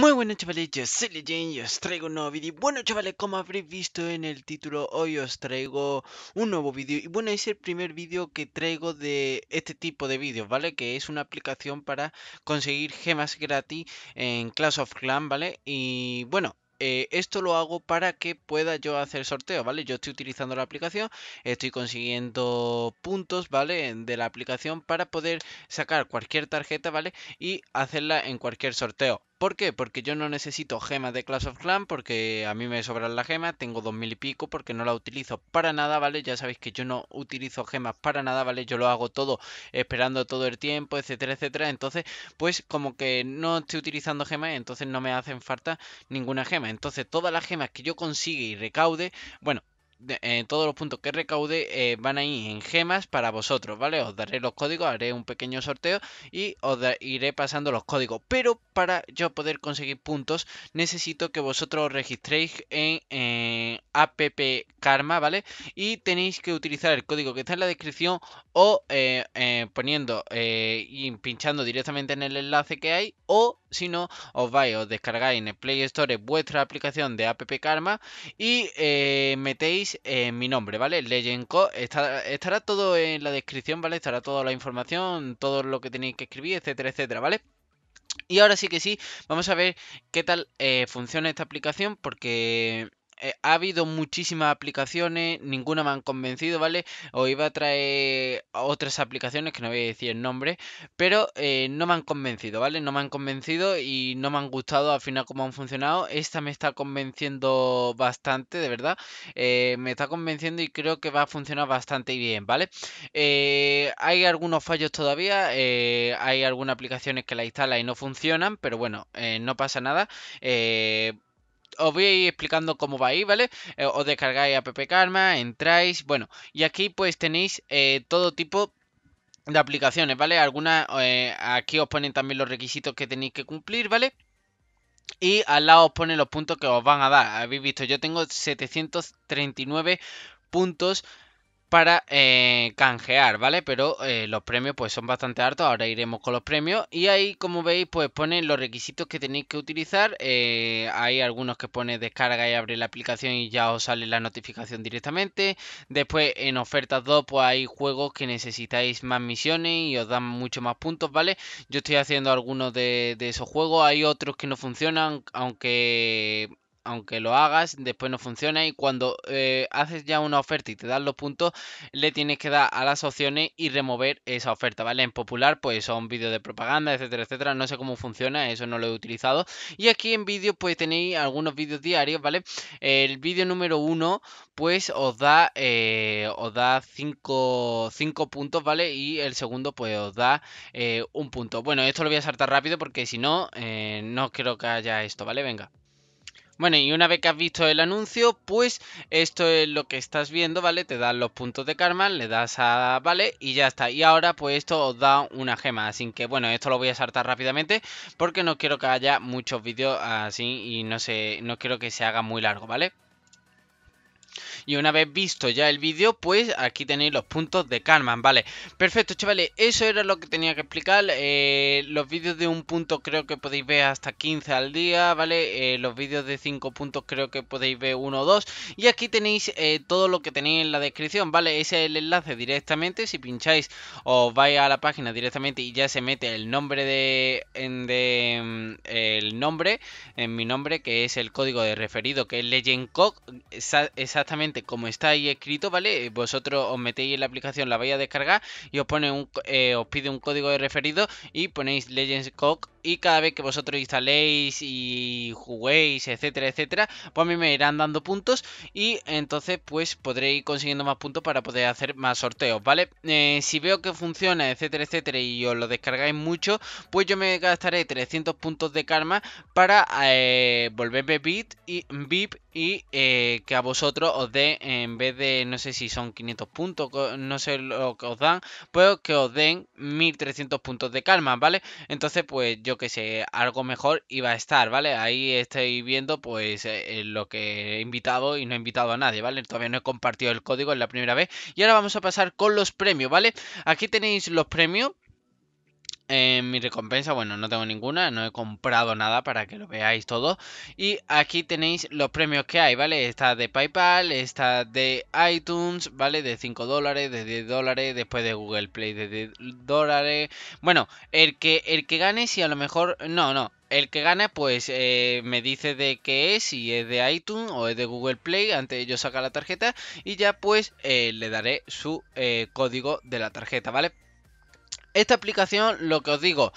Muy buenas chavales, yo soy Legend y os traigo un nuevo vídeo Bueno chavales, como habréis visto en el título, hoy os traigo un nuevo vídeo Y bueno, es el primer vídeo que traigo de este tipo de vídeos, ¿vale? Que es una aplicación para conseguir gemas gratis en Clash of Clans, ¿vale? Y bueno, eh, esto lo hago para que pueda yo hacer sorteo, ¿vale? Yo estoy utilizando la aplicación, estoy consiguiendo puntos, ¿vale? De la aplicación para poder sacar cualquier tarjeta, ¿vale? Y hacerla en cualquier sorteo. ¿Por qué? Porque yo no necesito gemas de Clash of Clans porque a mí me sobran las gemas, tengo dos mil y pico porque no la utilizo para nada, ¿vale? Ya sabéis que yo no utilizo gemas para nada, ¿vale? Yo lo hago todo esperando todo el tiempo, etcétera, etcétera. Entonces, pues como que no estoy utilizando gemas, entonces no me hacen falta ninguna gema. Entonces, todas las gemas que yo consigue y recaude, bueno, todos los puntos que recaude eh, van a ir en gemas para vosotros, ¿vale? Os daré los códigos, haré un pequeño sorteo y os iré pasando los códigos. Pero para yo poder conseguir puntos necesito que vosotros os registréis en app karma, ¿vale? Y tenéis que utilizar el código que está en la descripción o eh, eh, poniendo y pinchando directamente en el enlace que hay o si no, os vais, os descargáis en el Play Store vuestra aplicación de App Karma y eh, metéis eh, mi nombre, ¿vale? Legend Co. estará todo en la descripción, ¿vale? Estará toda la información, todo lo que tenéis que escribir, etcétera, etcétera, ¿vale? Y ahora sí que sí, vamos a ver qué tal eh, funciona esta aplicación porque eh, ha habido muchísimas aplicaciones, ninguna me han convencido, ¿vale? Os iba a traer otras aplicaciones que no voy a decir el nombre, pero eh, no me han convencido, ¿vale? No me han convencido y no me han gustado al final cómo han funcionado. Esta me está convenciendo bastante, de verdad. Eh, me está convenciendo y creo que va a funcionar bastante bien, ¿vale? hay algunos fallos todavía, hay algunas aplicaciones que la instala y no funcionan, pero bueno, no pasa nada. Eh, os voy a ir explicando cómo va ahí, ¿vale? Eh, os descargáis app Karma, entráis, bueno, y aquí pues tenéis eh, todo tipo de aplicaciones, ¿vale? Algunas, eh, aquí os ponen también los requisitos que tenéis que cumplir, ¿vale? Y al lado os ponen los puntos que os van a dar. Habéis visto, yo tengo 739 puntos para eh, canjear, ¿vale? Pero eh, los premios pues son bastante hartos, ahora iremos con los premios y ahí como veis pues ponen los requisitos que tenéis que utilizar, eh, hay algunos que pone descarga y abre la aplicación y ya os sale la notificación directamente, después en ofertas 2 pues hay juegos que necesitáis más misiones y os dan mucho más puntos, ¿vale? Yo estoy haciendo algunos de esos juegos, hay otros que no funcionan, aunque aunque lo hagas, después no funciona y cuando eh, haces ya una oferta y te dan los puntos, le tienes que dar a las opciones y remover esa oferta, ¿vale? En popular, pues son vídeos de propaganda, etcétera, etcétera, no sé cómo funciona, eso no lo he utilizado. Y aquí en vídeo, pues tenéis algunos vídeos diarios, ¿vale? El vídeo número uno, pues os da, eh, os da 5 puntos, ¿vale? Y el segundo, pues os da eh, un punto. Bueno, esto lo voy a saltar rápido porque si no, no creo que haya esto, ¿vale? Venga. Bueno, y una vez que has visto el anuncio, pues esto es lo que estás viendo, ¿vale? Te dan los puntos de karma, le das a vale y ya está. Y ahora pues esto os da una gema, así que bueno, esto lo voy a saltar rápidamente porque no quiero que haya muchos vídeos así y no sé, no quiero que se haga muy largo, ¿vale? Y una vez visto ya el vídeo, pues aquí tenéis los puntos de Carmen ¿vale? Perfecto, chavales, eso era lo que tenía que explicar. Eh, los vídeos de un punto creo que podéis ver hasta 15 al día, ¿vale? Eh, los vídeos de 5 puntos creo que podéis ver uno o dos. Y aquí tenéis eh, todo lo que tenéis en la descripción, ¿vale? Ese es el enlace directamente. Si pincháis, os vais a la página directamente y ya se mete el nombre de... En mm, el nombre, en mi nombre, que es el código de referido, que es Legendcock exactamente como está ahí escrito, ¿vale? Eh, vosotros os metéis en la aplicación, la vais a descargar y os pone un, eh, os pide un código de referido y ponéis Legends Cook y cada vez que vosotros instaléis y juguéis, etcétera, etcétera, pues a mí me irán dando puntos y entonces pues podré ir consiguiendo más puntos para poder hacer más sorteos, ¿vale? Eh, si veo que funciona, etcétera, etcétera, y os lo descargáis mucho, pues yo me gastaré 300 puntos de karma para volverme VIP y, VIP y que a vosotros os dé en vez de, no sé si son 500 puntos, no sé lo que os dan, pues que os den 1300 puntos de calma, ¿vale? Entonces, pues yo que sé, algo mejor iba a estar, ¿vale? Ahí estáis viendo, pues, eh, eh, lo que he invitado y no he invitado a nadie, ¿vale? Todavía no he compartido el código, en la primera vez. Y ahora vamos a pasar con los premios, ¿vale? Aquí tenéis los premios. Eh, mi recompensa, bueno, no tengo ninguna, no he comprado nada para que lo veáis todo. Y aquí tenéis los premios que hay, ¿vale? Está de PayPal, está de iTunes, ¿vale? De 5 dólares, de 10 dólares, después de Google Play de 10 dólares. Bueno, el que, el que gane, si a lo mejor... No, no, el que gane, pues eh, me dice de qué es, si es de iTunes o es de Google Play, antes yo sacar la tarjeta, y ya pues eh, le daré su código de la tarjeta, ¿vale? Esta aplicación, lo que os digo,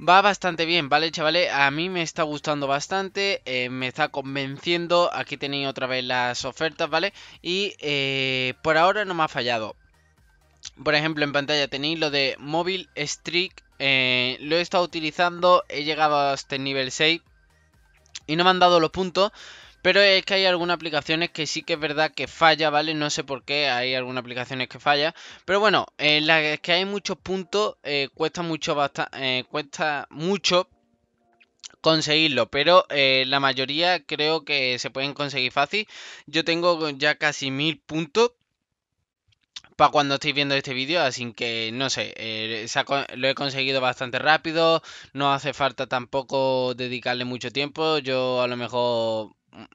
va bastante bien, ¿vale, chavales? A mí me está gustando bastante, eh, me está convenciendo. Aquí tenéis otra vez las ofertas, ¿vale? Y eh, por ahora no me ha fallado. Por ejemplo, en pantalla tenéis lo de Móvil Streak. Eh, lo he estado utilizando, he llegado hasta el nivel 6 y no me han dado los puntos. Pero es que hay algunas aplicaciones que sí que es verdad que falla, ¿vale? No sé por qué, hay algunas aplicaciones que falla. Pero bueno, en las que hay muchos puntos, eh, cuesta mucho eh, cuesta mucho conseguirlo, pero eh, la mayoría creo que se pueden conseguir fácil. Yo tengo ya casi mil puntos para cuando estéis viendo este vídeo, así que no sé, lo he conseguido bastante rápido, no hace falta tampoco dedicarle mucho tiempo, yo a lo mejor 10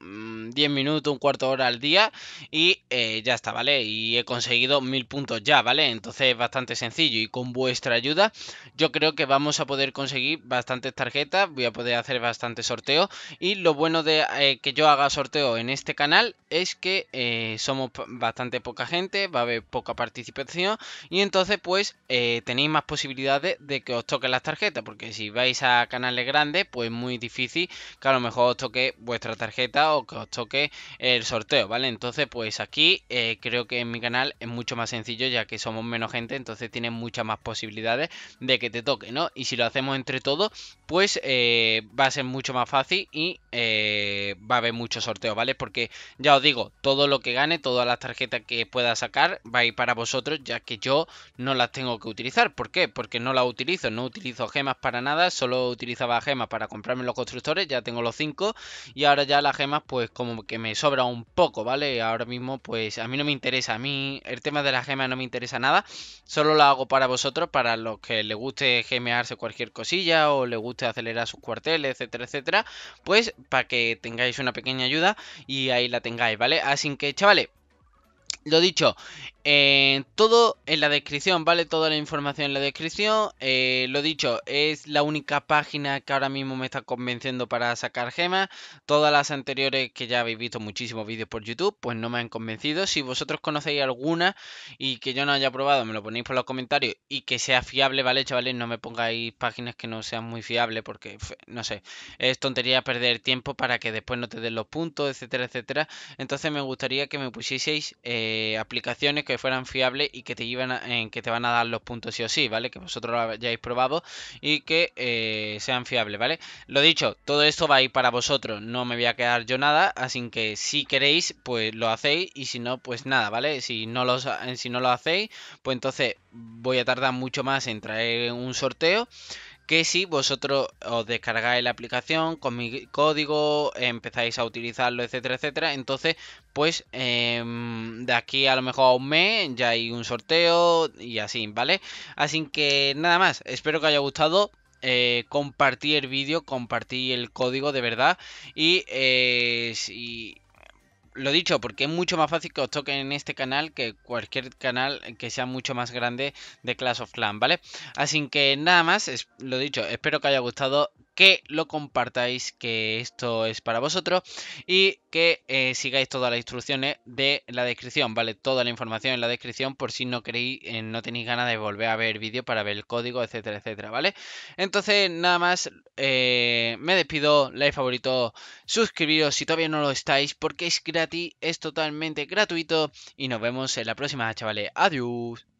mm, minutos, un cuarto de hora al día y eh, ya está, ¿vale? Y he conseguido 1000 puntos ya, ¿vale? Entonces es bastante sencillo y con vuestra ayuda yo creo que vamos a poder conseguir bastantes tarjetas, voy a poder hacer bastantes sorteos y lo bueno de eh, que yo haga sorteo en este canal es que eh, somos bastante poca gente, va a haber poca participación y entonces pues tenéis más posibilidades de que os toquen las tarjetas porque si vais a canales grandes pues muy difícil que a lo mejor os toque vuestra tarjeta o que os toque el sorteo, ¿vale? Entonces, pues aquí eh, creo que en mi canal es mucho más sencillo ya que somos menos gente, entonces tienes muchas más posibilidades de que te toque, ¿no? Y si lo hacemos entre todos, pues eh, va a ser mucho más fácil y eh, va a haber mucho sorteo ¿vale? Porque ya os digo, todo lo que gane, todas las tarjetas que pueda sacar va a ir para vosotros ya que yo no las tengo que utilizar. ¿Por qué? Porque no las utilizo, no utilizo gemas para nada, solo utilizaba gemas para comprarme los constructores, ya tengo los 5 y ahora ya las gemas, pues como que me sobra un poco, ¿vale? Ahora mismo, pues a mí no me interesa, a mí el tema de las gemas no me interesa nada, solo lo hago para vosotros, para los que les guste gemearse cualquier cosilla o le guste acelerar sus cuarteles, etcétera, etcétera, pues para que tengáis una pequeña ayuda y ahí la tengáis, ¿vale? Así que, chavales, lo dicho, eh, todo en la descripción, ¿vale? Toda la información en la descripción. Eh, lo dicho, es la única página que ahora mismo me está convenciendo para sacar gemas. Todas las anteriores que ya habéis visto muchísimos vídeos por YouTube, pues no me han convencido. Si vosotros conocéis alguna y que yo no haya probado, me lo ponéis por los comentarios y que sea fiable, ¿vale, chavales? No me pongáis páginas que no sean muy fiables porque, no sé, es tontería perder tiempo para que después no te den los puntos, etcétera, etcétera. Entonces me gustaría que me pusieseis eh, aplicaciones que fueran fiables y que te iban en que te van a dar los puntos sí o sí, ¿vale? Que vosotros lo hayáis probado y que eh, sean fiables, ¿vale? Lo dicho, todo esto va a ir para vosotros, no me voy a quedar yo nada, así que si queréis, pues lo hacéis y si no, pues nada, ¿vale? Si no, si no lo hacéis, pues entonces voy a tardar mucho más en traer un sorteo que si vosotros os descargáis la aplicación con mi código, empezáis a utilizarlo, etcétera, etcétera, entonces pues em, de aquí a lo mejor a un mes ya hay un sorteo y así, ¿vale? Así que nada más, espero que os haya gustado. Eh, compartí el vídeo, compartí el código de verdad y, eh, lo dicho, porque es mucho más fácil que os toquen en este canal que cualquier canal que sea mucho más grande de Clash of Clans, ¿vale? Así que nada más, lo dicho, espero que haya gustado que lo compartáis, que esto es para vosotros y que eh, sigáis todas las instrucciones de la descripción, ¿vale? Toda la información en la descripción por si no queréis, eh, no tenéis ganas de volver a ver vídeo para ver el código, etcétera, etcétera, ¿vale? Entonces, nada más, eh, me despido, like favorito, suscribiros si todavía no lo estáis porque es gratis, es totalmente gratuito y nos vemos en la próxima, chavales. Adiós.